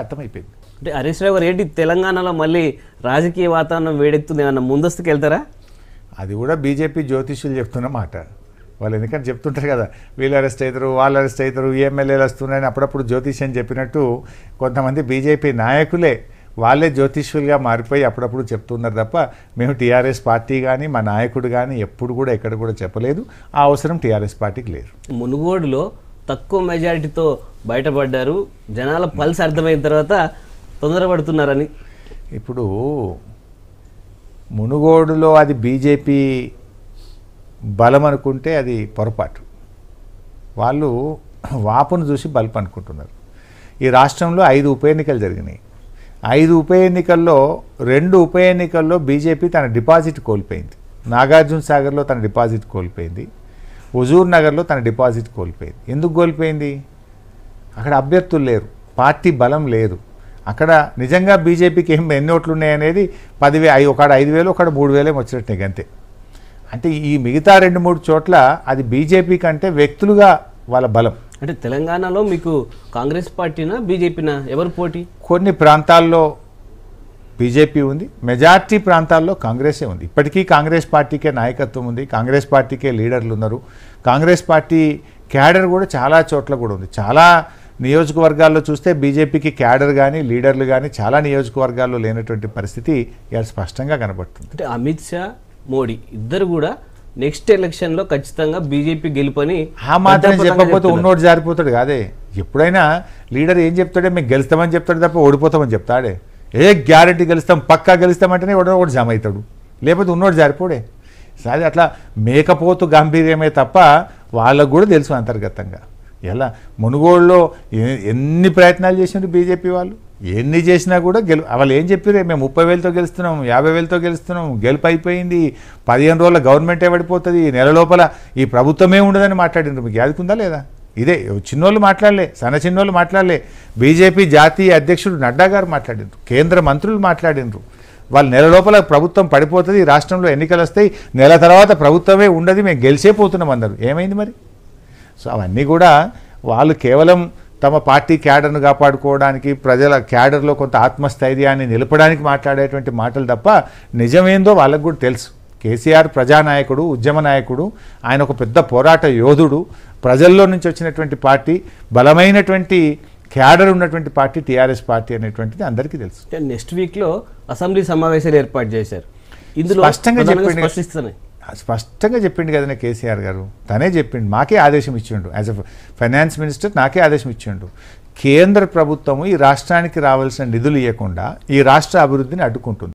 అర్థమైపోయింది అంటే హరీష్ రావు గారు ఏంటి తెలంగాణలో మళ్ళీ రాజకీయ వాతావరణం వేడెత్తుంది ఏమన్నా ముందస్తుకు వెళ్తారా అది కూడా బీజేపీ జ్యోతిష్యులు చెప్తున్న మాట వాళ్ళు ఎందుకంటే చెప్తుంటారు కదా వీళ్ళు అరెస్ట్ అవుతారు వాళ్ళు అరెస్ట్ అవుతారు ఎమ్మెల్యేలు వస్తున్నారని అప్పుడప్పుడు జ్యోతిష్యం చెప్పినట్టు కొంతమంది బీజేపీ నాయకులే వాళ్ళే జ్యోతిష్యులుగా మారిపోయి అప్పుడప్పుడు చెప్తున్నారు తప్ప మేము టీఆర్ఎస్ పార్టీ కానీ మా నాయకుడు కానీ ఎప్పుడు కూడా ఎక్కడ కూడా చెప్పలేదు ఆ అవసరం టీఆర్ఎస్ పార్టీకి లేదు మునుగోడులో తక్కువ మెజారిటీతో బయటపడ్డారు జనాల పల్స్ అర్థమైన తర్వాత తొందరపడుతున్నారని ఇప్పుడు మునుగోడులో అది బీజేపీ బలం అనుకుంటే అది పొరపాటు వాళ్ళు వాపును చూసి బలం అనుకుంటున్నారు ఈ రాష్ట్రంలో ఐదు ఉప ఎన్నికలు జరిగినాయి ఐదు ఉప ఎన్నికల్లో రెండు ఉప ఎన్నికల్లో బీజేపీ తన డిపాజిట్ కోల్పోయింది నాగార్జున సాగర్లో తన డిపాజిట్ కోల్పోయింది హుజూర్ నగర్లో తన డిపాజిట్ కోల్పోయింది ఎందుకు కోల్పోయింది అక్కడ అభ్యర్థులు లేరు పార్టీ బలం లేదు అక్కడ నిజంగా బీజేపీకి ఏం ఎన్ని ఓట్లు ఉన్నాయనేది పదివే ఐ ఒక ఐదు వేలు ఒకడ మూడు వేలే వచ్చినట్టు అంతే అంటే ఈ మిగతా రెండు మూడు చోట్ల అది బీజేపీ కంటే వ్యక్తులుగా వాళ్ళ బలం అంటే తెలంగాణలో మీకు కాంగ్రెస్ పార్టీనా బీజేపీనా ఎవరు పోటీ కొన్ని ప్రాంతాల్లో బీజేపీ ఉంది మెజార్టీ ప్రాంతాల్లో కాంగ్రెసే ఉంది ఇప్పటికీ కాంగ్రెస్ పార్టీకే నాయకత్వం ఉంది కాంగ్రెస్ పార్టీకే లీడర్లు ఉన్నారు కాంగ్రెస్ పార్టీ క్యాడర్ కూడా చాలా చోట్ల కూడా ఉంది చాలా నియోజకవర్గాల్లో చూస్తే బీజేపీకి క్యాడర్ కానీ లీడర్లు కానీ చాలా నియోజకవర్గాల్లో లేనటువంటి పరిస్థితి ఇలా స్పష్టంగా కనబడుతుంది అంటే అమిత్ షా మోడీ ఇద్దరు కూడా నెక్స్ట్ ఎలక్షన్లో ఖచ్చితంగా బీజేపీ గెలుపని ఆ మాత్రం చెప్పకపోతే ఉన్నోడు జారిపోతాడు కాదే ఎప్పుడైనా లీడర్ ఏం చెప్తాడే మేము గెలుస్తామని చెప్తాడు తప్ప ఓడిపోతామని చెప్తాడే ఏ గ్యారంటీ గెలుస్తాం పక్కా అంటేనే ఎవడో ఒకటి జమ అవుతాడు లేకపోతే ఉన్నోడు జారిపోడే సరే అట్లా మేకపోతు గాంభీర్యమే తప్ప వాళ్ళకు కూడా తెలుసు అంతర్గతంగా ఎలా మునుగోడులో ఎన్ని ప్రయత్నాలు చేసినారు బీజేపీ వాళ్ళు ఎన్ని చేసినా కూడా గెలు వాళ్ళు ఏం చెప్పారు మేము ముప్పై వేలతో గెలుస్తున్నాం యాభై వేలతో గెలుస్తున్నాం గెలుపు అయిపోయింది పదిహేను రోజుల గవర్నమెంటే పడిపోతుంది నెల లోపల ఈ ప్రభుత్వమే ఉండదని మాట్లాడినారు మీకు యాదకుందా లేదా ఇదే చిన్నోళ్ళు మాట్లాడలే సన్న చిన్నోళ్ళు మాట్లాడలే బీజేపీ జాతీయ అధ్యక్షుడు నడ్డా గారు మాట్లాడినరు కేంద్ర మంత్రులు మాట్లాడినరు వాళ్ళు నెల లోపల ప్రభుత్వం పడిపోతుంది రాష్ట్రంలో ఎన్నికలు వస్తాయి నెల తర్వాత ప్రభుత్వమే ఉండదు మేము గెలిచే పోతున్నాం అందరు ఏమైంది మరి సో అవన్నీ కూడా వాళ్ళు కేవలం తమ పార్టీ క్యాడర్ను కాపాడుకోవడానికి ప్రజల క్యాడర్లో కొంత ఆత్మస్థైర్యాన్ని నిలపడానికి మాట్లాడేటువంటి మాటలు తప్ప నిజమేందో వాళ్ళకు కూడా తెలుసు కేసీఆర్ ప్రజానాయకుడు ఉద్యమ నాయకుడు ఆయన ఒక పెద్ద పోరాట యోధుడు ప్రజల్లో నుంచి వచ్చినటువంటి పార్టీ బలమైనటువంటి క్యాడర్ ఉన్నటువంటి పార్టీ టీఆర్ఎస్ పార్టీ అనేటువంటిది అందరికీ తెలుసు నెక్స్ట్ వీక్లో అసెంబ్లీ సమావేశాలు ఏర్పాటు చేశారు ఇందులో స్పష్టంగా చెప్పండి స్పష్టంగా చెప్పిండు కదనే కేసీఆర్ గారు తనే చెప్పిండు మాకే ఆదేశం ఇచ్చిండు యాజ్ ఎ ఫైనాన్స్ మినిస్టర్ నాకే ఆదేశం ఇచ్చిండు కేంద్ర ప్రభుత్వము ఈ రాష్ట్రానికి రావాల్సిన నిధులు ఇవ్వకుండా ఈ రాష్ట్ర అభివృద్ధిని అడ్డుకుంటుంది